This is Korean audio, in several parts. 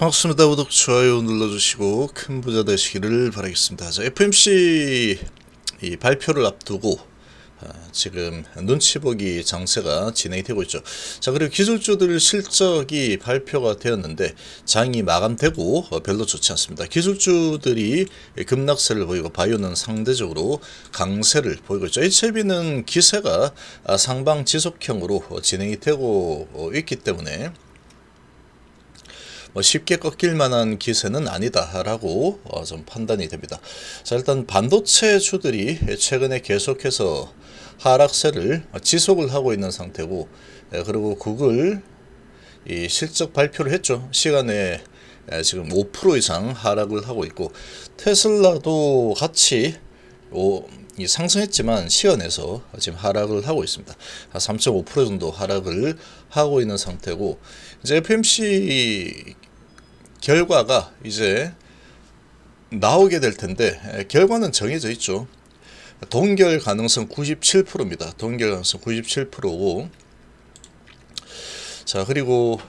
반갑습니다. 구독, 좋아요 눌러주시고 큰 부자 되시기를 바라겠습니다. 자, FMC 이 발표를 앞두고 아, 지금 눈치보기 장세가 진행이 되고 있죠. 자 그리고 기술주들 실적이 발표가 되었는데 장이 마감되고 어, 별로 좋지 않습니다. 기술주들이 급락세를 보이고 바이오는 상대적으로 강세를 보이고 있죠. HLB는 기세가 아, 상방 지속형으로 어, 진행이 되고 어, 있기 때문에 뭐 쉽게 꺾일 만한 기세는 아니다라고 어, 좀 판단이 됩니다. 자 일단 반도체 주들이 최근에 계속해서 하락세를 지속을 하고 있는 상태고 예, 그리고 구글 이 실적 발표를 했죠. 시간에 예, 지금 5% 이상 하락을 하고 있고 테슬라도 같이 오, 이 상승했지만 시연에서 지금 하락을 하고 있습니다. 3.5% 정도 하락을 하고 있는 상태고 이제 FMC 결과가 이제 나오게 될 텐데 예, 결과는 정해져 있죠. 동결 가능성 97%입니다. 동결 가능성 97%고 자 그리고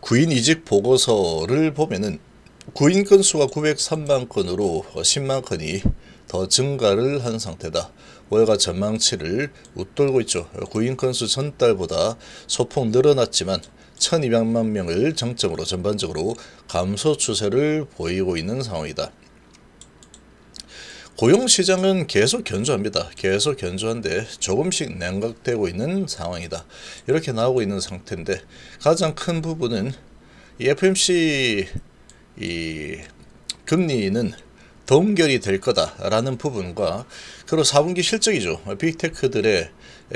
구인 이직 보고서를 보면은 구인 건수가 903만 건으로 10만 건이 더 증가를 한 상태다. 월가 전망치를 웃돌고 있죠. 구인 건수 전달보다 소폭 늘어났지만 1200만 명을 정점으로 전반적으로 감소 추세를 보이고 있는 상황이다. 고용시장은 계속 견조합니다. 계속 견조한데 조금씩 냉각되고 있는 상황이다. 이렇게 나오고 있는 상태인데 가장 큰 부분은 이 FMC 이 금리는 동결이 될 거다라는 부분과 그리고 4분기 실적이죠. 빅테크들의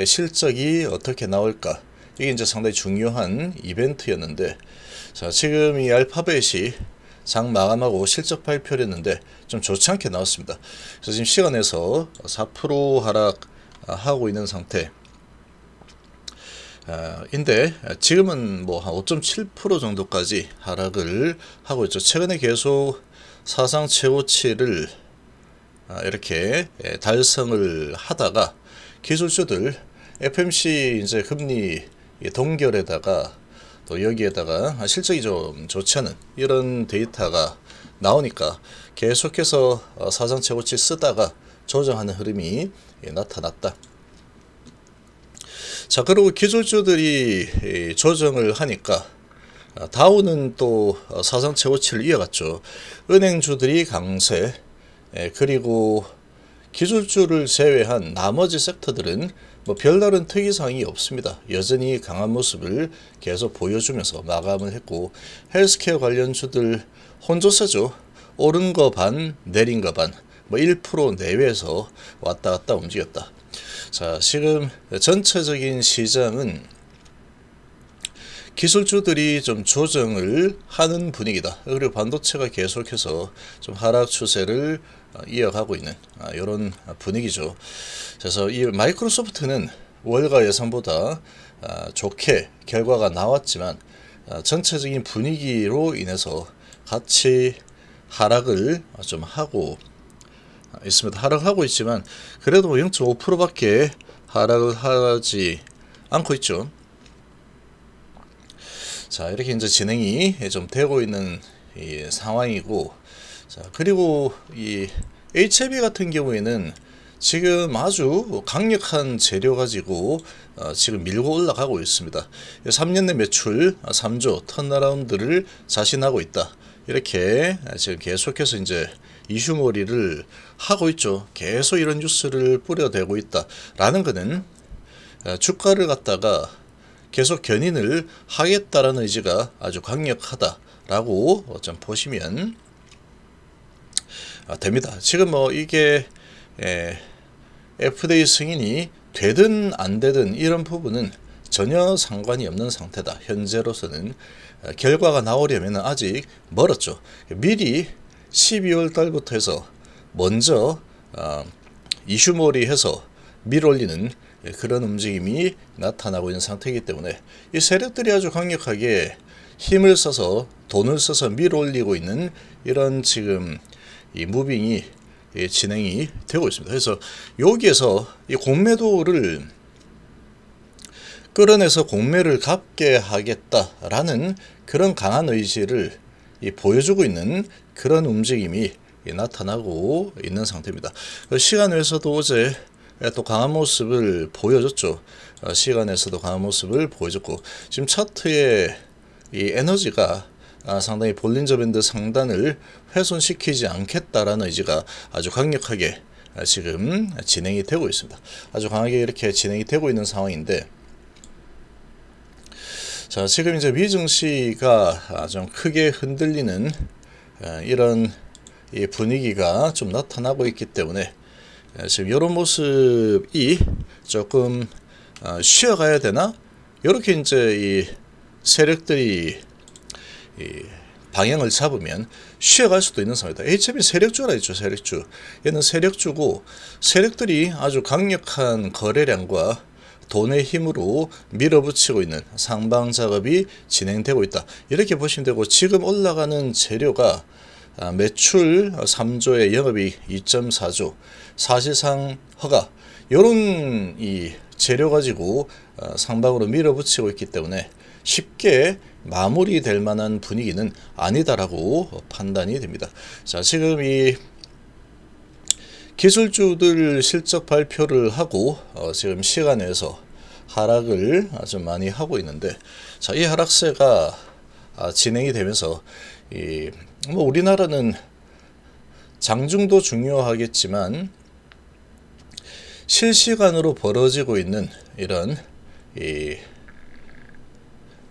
실적이 어떻게 나올까 이게 이제 상당히 중요한 이벤트였는데 자 지금 이 알파벳이 장 마감하고 실적 발표를 했는데 좀 좋지 않게 나왔습니다. 그래서 지금 시간에서 4% 하락하고 있는 상태 아, 인데 지금은 뭐 한 5.7% 정도까지 하락을 하고 있죠. 최근에 계속 사상 최고치를 아, 이렇게 예, 달성을 하다가 기술주들 FMC 이제 금리 예, 동결에다가 또 여기에다가 아, 실적이 좀 좋지 않은 이런 데이터가 나오니까 계속해서 어, 사상 최고치 쓰다가 조정하는 흐름이 예, 나타났다. 자 그리고 기술주들이 조정을 하니까 아, 다우는 또 어, 사상 최고치를 이어갔죠. 은행주들이 강세 예, 그리고 기술주를 제외한 나머지 섹터들은 뭐 별다른 특이사항이 없습니다. 여전히 강한 모습을 계속 보여주면서 마감을 했고 헬스케어 관련주들 혼조세죠. 오른 거 반, 내린 거 반, 뭐 1% 내외에서 왔다 갔다 움직였다. 자, 지금 전체적인 시장은 기술주들이 좀 조정을 하는 분위기다. 그리고 반도체가 계속해서 좀 하락 추세를 어, 이어가고 있는 이런 아, 분위기죠. 그래서 이 마이크로소프트는 월가 예상보다 아, 좋게 결과가 나왔지만 아, 전체적인 분위기로 인해서 같이 하락을 좀 하고 있습니다. 하락하고 있지만 그래도 0.5%밖에 하락을 하지 않고 있죠. 자 이렇게 이제 진행이 좀 되고 있는 상황이고 자, 그리고 이 h i v 같은 경우에는 지금 아주 강력한 재료 가지고 어, 지금 밀고 올라가고 있습니다. 3년 내 매출 3조 아, 턴나라운드를 자신하고 있다. 이렇게 아, 지금 계속해서 이제 이슈머리를 하고 있죠. 계속 이런 뉴스를 뿌려대고 있다라는 것은 아, 주가를 갖다가 계속 견인을 하겠다라는 의지가 아주 강력하다라고 좀 보시면 아, 됩니다. 지금 뭐 이게 예, 에, FDA 승인이 되든 안 되든 이런 부분은 전혀 상관이 없는 상태다. 현재로서는 아, 결과가 나오려면 아직 멀었죠. 미리 12월 달부터 해서 먼저 어, 이슈몰이 해서 밀올리는 예, 그런 움직임이 나타나고 있는 상태이기 때문에 이 세력들이 아주 강력하게 힘을 써서 돈을 써서 밀올리고 있는 이런 지금 이 무빙이 예, 진행이 되고 있습니다. 그래서 여기에서 이 공매도를 끌어내서 공매를 갚게 하겠다라는 그런 강한 의지를 이, 보여주고 있는 그런 움직임이 예, 나타나고 있는 상태입니다. 그 시간에서도 어제 또 강한 모습을 보여줬죠. 어, 시간에서도 강한 모습을 보여줬고 지금 차트에 이 에너지가 아, 상당히 볼린저 밴드 상단을 훼손시키지 않겠다라는 의지가 아주 강력하게 지금 진행이 되고 있습니다. 아주 강하게 이렇게 진행이 되고 있는 상황인데 자 지금 이제 미증시가 좀 크게 흔들리는 아, 이런 분위기가 좀 나타나고 있기 때문에 아, 지금 이런 모습이 조금 아, 쉬어가야 되나 이렇게 이제 이 세력들이 이 방향을 잡으면 쉬어갈 수도 있는 상황이다. H점이 세력주라 했죠. 세력주. 얘는 세력주고 세력들이 아주 강력한 거래량과 돈의 힘으로 밀어붙이고 있는 상방 작업이 진행되고 있다. 이렇게 보시면 되고 지금 올라가는 재료가 아, 매출 3조에 영업이 2.4조 사실상 허가 이런 이 재료 가지고 아, 상방으로 밀어붙이고 있기 때문에 쉽게 마무리될 만한 분위기는 아니다라고 판단이 됩니다. 자, 지금 이 기술주들 실적 발표를 하고 어, 지금 시간에서 하락을 아주 많이 하고 있는데 자, 이 하락세가 아, 진행이 되면서 이, 뭐 우리나라는 장중도 중요하겠지만 실시간으로 벌어지고 있는 이런 이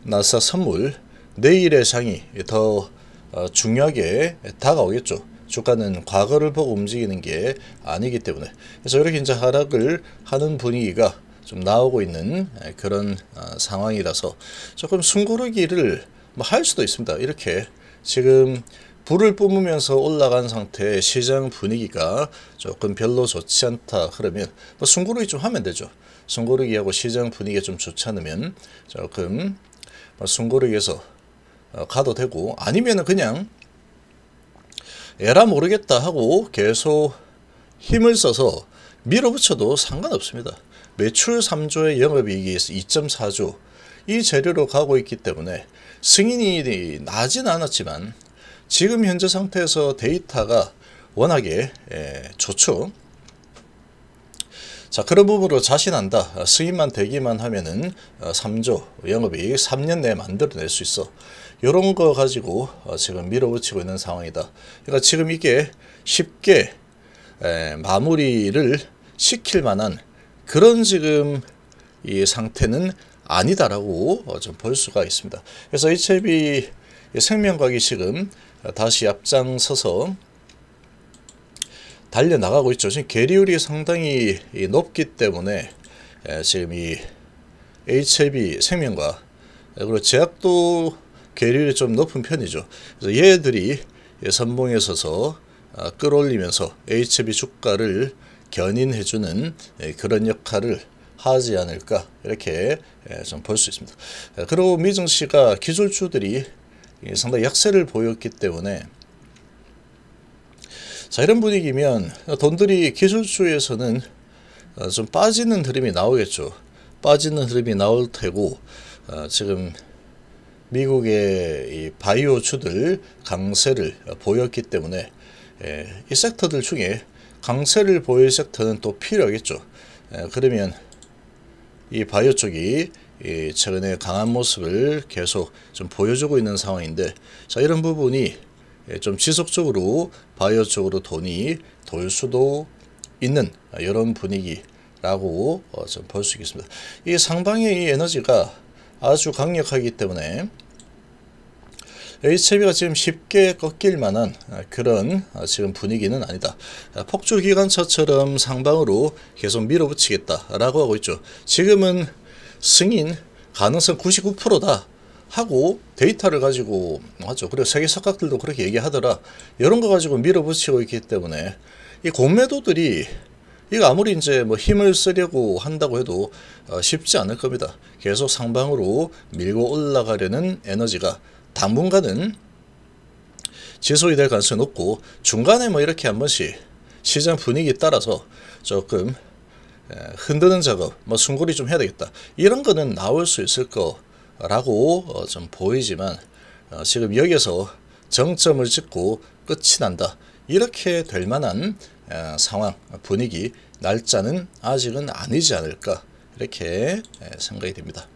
나사 선물 내일의 상이 더 어, 중요하게 다가오겠죠. 주가는 과거를 보고 움직이는 게 아니기 때문에 그래서 이렇게 이제 하락을 하는 분위기가 좀 나오고 있는 그런 어, 상황이라서 조금 숨고르기를 뭐할 수도 있습니다. 이렇게 지금 불을 뿜으면서 올라간 상태의 시장 분위기가 조금 별로 좋지 않다 그러면 뭐 숨고르기 좀 하면 되죠. 숨고르기하고 시장 분위기가 좀 좋지 않으면 조금 어, 순거를 위해서 어, 가도 되고 아니면 그냥 에라 모르겠다 하고 계속 힘을 써서 밀어붙여도 상관없습니다. 매출 3조의 영업이익이 2.4조 이 재료로 가고 있기 때문에 승인이 나진 않았지만 지금 현재 상태에서 데이터가 워낙에 예, 좋죠. 자 그런 부분으로 자신한다. 수입만 어, 되기만 하면은 3조 어, 영업이익 3년 내에 만들어낼 수 있어. 이런 거 가지고 어, 지금 밀어붙이고 있는 상황이다. 그러니까 지금 이게 쉽게 마무리를 시킬 만한 그런 지금 이 상태는 아니다라고 좀 볼 수가 있습니다. 그래서 HLB 생명과학 지금 다시 앞장서서 달려나가고 있죠. 지금 계리율이 상당히 높기 때문에 예, 지금 이 HIV 생명과 예, 그리고 제약도 계리율이 좀 높은 편이죠. 그래서 얘들이 선봉에 서서 아, 끌어올리면서 HIV 주가를 견인해주는 예, 그런 역할을 하지 않을까 이렇게 좀 볼 수 있습니다. 그리고 미증 씨가 기술주들이 상당히 약세를 보였기 때문에 자 이런 분위기면 돈들이 기술주에서는 어, 좀 빠지는 흐름이 나오겠죠. 빠지는 흐름이 나올 테고 어, 지금 미국의 이 바이오주들 강세를 보였기 때문에 예, 이 섹터들 중에 강세를 보일 섹터는 또 필요하겠죠. 예, 그러면 이 바이오 쪽이 최근에 강한 모습을 계속 좀 보여주고 있는 상황인데 자 이런 부분이 예, 좀 지속적으로 바이오 쪽으로 돈이 돌 수도 있는 이런 분위기라고 어, 좀볼 수 있겠습니다. 이 상방의 이 에너지가 아주 강력하기 때문에 HB가 지금 쉽게 꺾일 만한 아, 그런 아, 지금 분위기는 아니다. 아, 폭주 기관차처럼 상방으로 계속 밀어붙이겠다라고 하고 있죠. 지금은 승인 가능성 99%다. 하고 데이터를 가지고 하죠. 그리고 세계 석각들도 그렇게 얘기하더라. 이런 거 가지고 밀어붙이고 있기 때문에 이 공매도들이 이거 아무리 이제 뭐 힘을 쓰려고 한다고 해도 어, 쉽지 않을 겁니다. 계속 상방으로 밀고 올라가려는 에너지가 당분간은 지속이 될 가능성이 높고 중간에 뭐 이렇게 한 번씩 시장 분위기 따라서 조금 흔드는 작업, 뭐숭고리좀 해야 되겠다. 이런 거는 나올 수 있을 거 라고 어, 좀 보이지만 어, 지금 여기서 정점을 찍고 끝이 난다. 이렇게 될 만한 어, 상황, 분위기, 날짜는 아직은 아니지 않을까 이렇게 예, 생각이 됩니다.